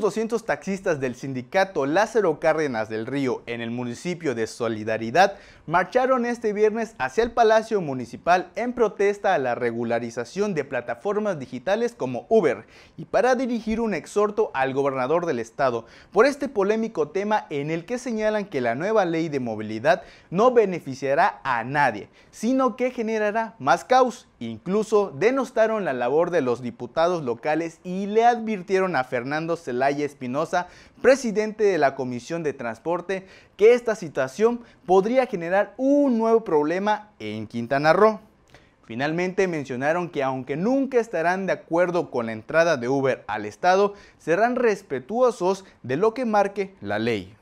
200 taxistas del sindicato Lázaro Cárdenas del Río en el municipio de Solidaridad marcharon este viernes hacia el Palacio Municipal en protesta a la regularización de plataformas digitales como Uber y para dirigir un exhorto al gobernador del estado por este polémico tema en el que señalan que la nueva ley de movilidad no beneficiará a nadie, sino que generará más caos Incluso denostaron la labor de los diputados locales y le advirtieron a Fernando Zelaya Espinosa, presidente de la Comisión de Transporte, que esta situación podría generar un nuevo problema en Quintana Roo. Finalmente mencionaron que aunque nunca estarán de acuerdo con la entrada de Uber al Estado, serán respetuosos de lo que marque la ley.